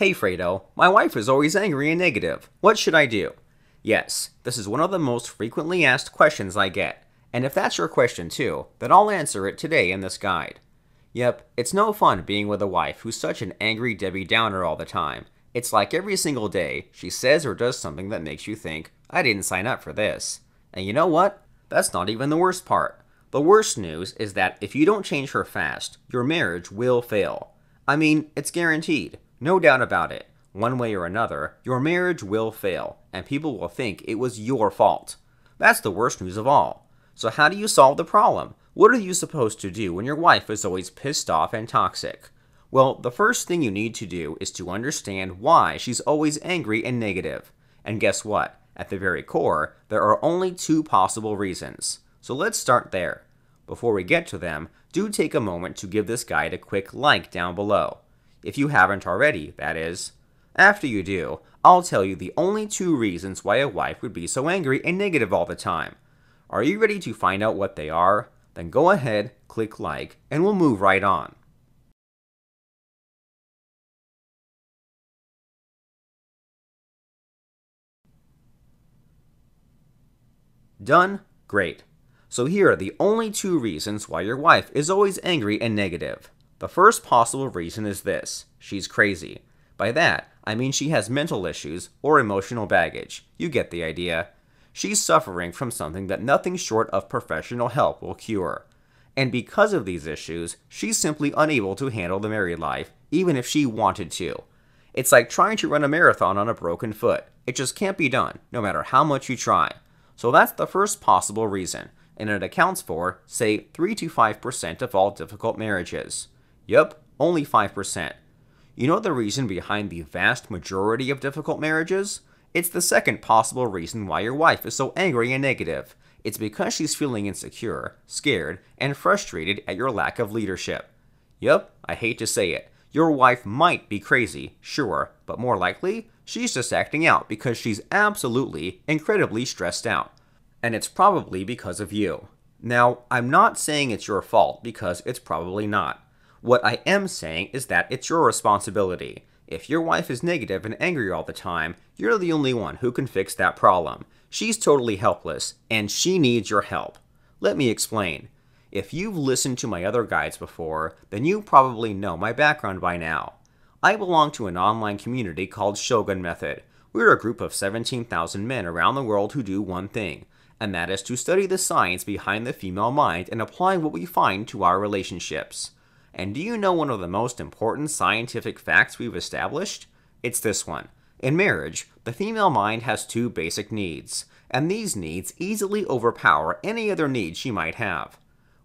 Hey Fredo, my wife is always angry and negative. What should I do? Yes, this is one of the most frequently asked questions I get, and if that's your question too, then I'll answer it today in this guide. Yep, it's no fun being with a wife who's such an angry Debbie Downer all the time. It's like every single day, she says or does something that makes you think, I didn't sign up for this. And you know what? That's not even the worst part. The worst news is that if you don't change her fast, your marriage will fail. I mean, it's guaranteed. No doubt about it, one way or another, your marriage will fail, and people will think it was your fault. That's the worst news of all. So, how do you solve the problem? What are you supposed to do when your wife is always pissed off and toxic? Well, the first thing you need to do is to understand why she's always angry and negative. And guess what? At the very core, there are only two possible reasons. So let's start there. Before we get to them, do take a moment to give this guide a quick like down below if you haven't already, that is. After you do, I'll tell you the only two reasons why a wife would be so angry and negative all the time. Are you ready to find out what they are? Then go ahead, click like, and we'll move right on. Done? Great. So here are the only two reasons why your wife is always angry and negative. The first possible reason is this she's crazy. By that, I mean she has mental issues or emotional baggage. You get the idea. She's suffering from something that nothing short of professional help will cure. And because of these issues, she's simply unable to handle the married life, even if she wanted to. It's like trying to run a marathon on a broken foot. It just can't be done, no matter how much you try. So that's the first possible reason, and it accounts for, say, 3 to 5% of all difficult marriages. Yep, only 5%. You know the reason behind the vast majority of difficult marriages? It's the second possible reason why your wife is so angry and negative. It's because she's feeling insecure, scared, and frustrated at your lack of leadership. Yep, I hate to say it. Your wife might be crazy, sure, but more likely, she's just acting out because she's absolutely, incredibly stressed out. And it's probably because of you. Now, I'm not saying it's your fault because it's probably not. What I am saying is that it's your responsibility. If your wife is negative and angry all the time, you're the only one who can fix that problem. She's totally helpless, and she needs your help. Let me explain. If you've listened to my other guides before, then you probably know my background by now. I belong to an online community called Shogun Method. We're a group of 17,000 men around the world who do one thing, and that is to study the science behind the female mind and apply what we find to our relationships. And do you know one of the most important scientific facts we've established? It's this one. In marriage, the female mind has two basic needs, and these needs easily overpower any other need she might have.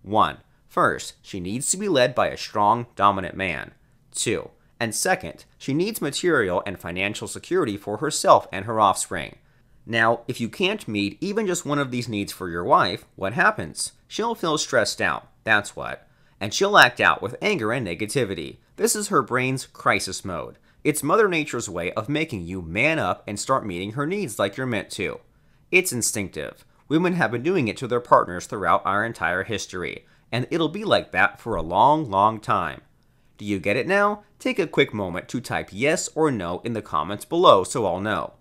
1. First, she needs to be led by a strong, dominant man. 2. And second, she needs material and financial security for herself and her offspring. Now, if you can't meet even just one of these needs for your wife, what happens? She'll feel stressed out, that's what and she'll act out with anger and negativity. This is her brain's crisis mode. It's Mother Nature's way of making you man up and start meeting her needs like you're meant to. It's instinctive. Women have been doing it to their partners throughout our entire history, and it'll be like that for a long, long time. Do you get it now? Take a quick moment to type yes or no in the comments below so I'll know.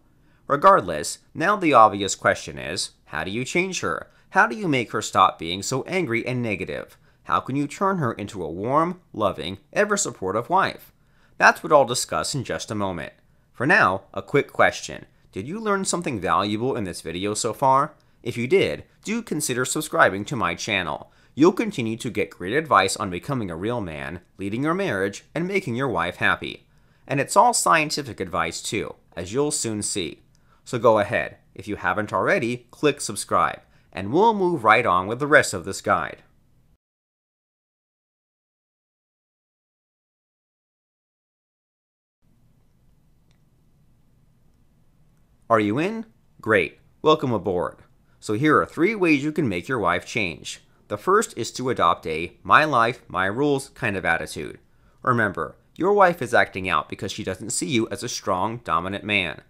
Regardless, now the obvious question is, how do you change her? How do you make her stop being so angry and negative? How can you turn her into a warm, loving, ever supportive wife? That's what I'll discuss in just a moment. For now, a quick question. Did you learn something valuable in this video so far? If you did, do consider subscribing to my channel. You'll continue to get great advice on becoming a real man, leading your marriage, and making your wife happy. And it's all scientific advice too, as you'll soon see. So go ahead, if you haven't already, click subscribe, and we'll move right on with the rest of this guide. Are you in? Great. Welcome aboard. So here are three ways you can make your wife change. The first is to adopt a my life, my rules kind of attitude. Remember, your wife is acting out because she doesn't see you as a strong, dominant man.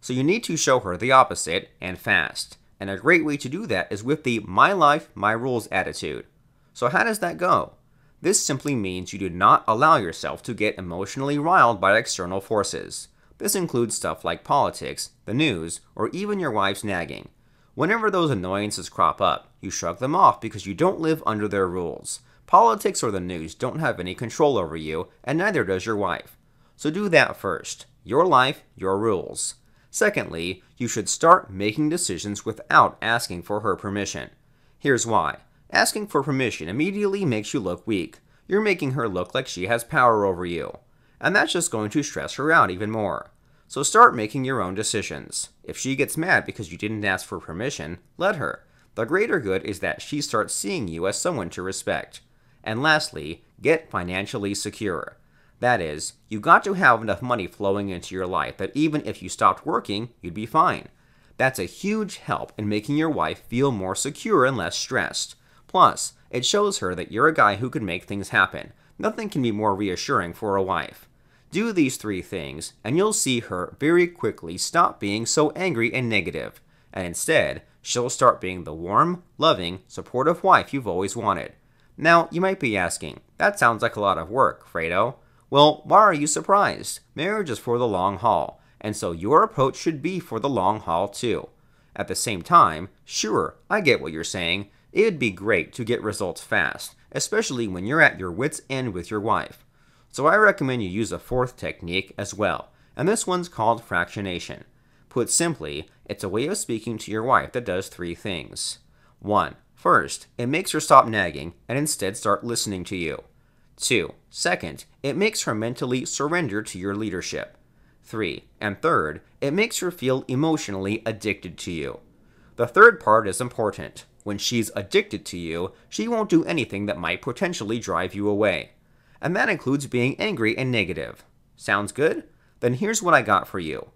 So you need to show her the opposite and fast. And a great way to do that is with the my life, my rules attitude. So how does that go? This simply means you do not allow yourself to get emotionally riled by external forces. This includes stuff like politics, the news, or even your wife's nagging. Whenever those annoyances crop up, you shrug them off because you don't live under their rules. Politics or the news don't have any control over you, and neither does your wife. So do that first. Your life, your rules. Secondly, you should start making decisions without asking for her permission. Here's why. Asking for permission immediately makes you look weak. You're making her look like she has power over you and that's just going to stress her out even more. So start making your own decisions. If she gets mad because you didn't ask for permission, let her. The greater good is that she starts seeing you as someone to respect. And lastly, get financially secure. That is, you got to have enough money flowing into your life that even if you stopped working, you'd be fine. That's a huge help in making your wife feel more secure and less stressed. Plus, it shows her that you're a guy who can make things happen, Nothing can be more reassuring for a wife. Do these three things, and you'll see her very quickly stop being so angry and negative, and instead, she'll start being the warm, loving, supportive wife you've always wanted. Now, you might be asking, that sounds like a lot of work, Fredo. Well, why are you surprised? Marriage is for the long haul, and so your approach should be for the long haul too. At the same time, sure, I get what you're saying, it would be great to get results fast, especially when you're at your wits' end with your wife. So I recommend you use a fourth technique as well, and this one's called fractionation. Put simply, it's a way of speaking to your wife that does three things. 1. First, it makes her stop nagging and instead start listening to you. 2. Second, it makes her mentally surrender to your leadership. 3. And third, it makes her feel emotionally addicted to you. The third part is important. When she's addicted to you, she won't do anything that might potentially drive you away. And that includes being angry and negative. Sounds good? Then here's what I got for you.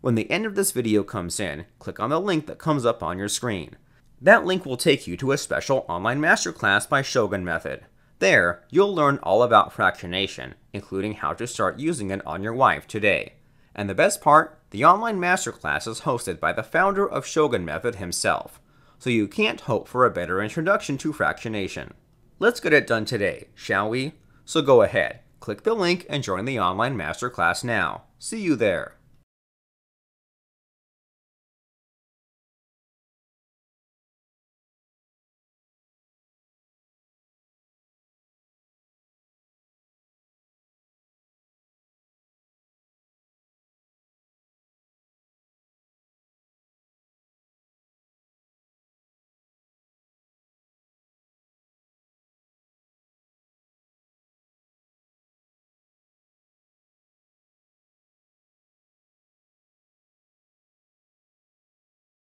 When the end of this video comes in, click on the link that comes up on your screen. That link will take you to a special online masterclass by Shogun Method. There, you'll learn all about fractionation, including how to start using it on your wife today. And the best part, the online masterclass is hosted by the founder of Shogun Method himself so you can't hope for a better introduction to fractionation. Let's get it done today, shall we? So go ahead, click the link and join the online masterclass now. See you there.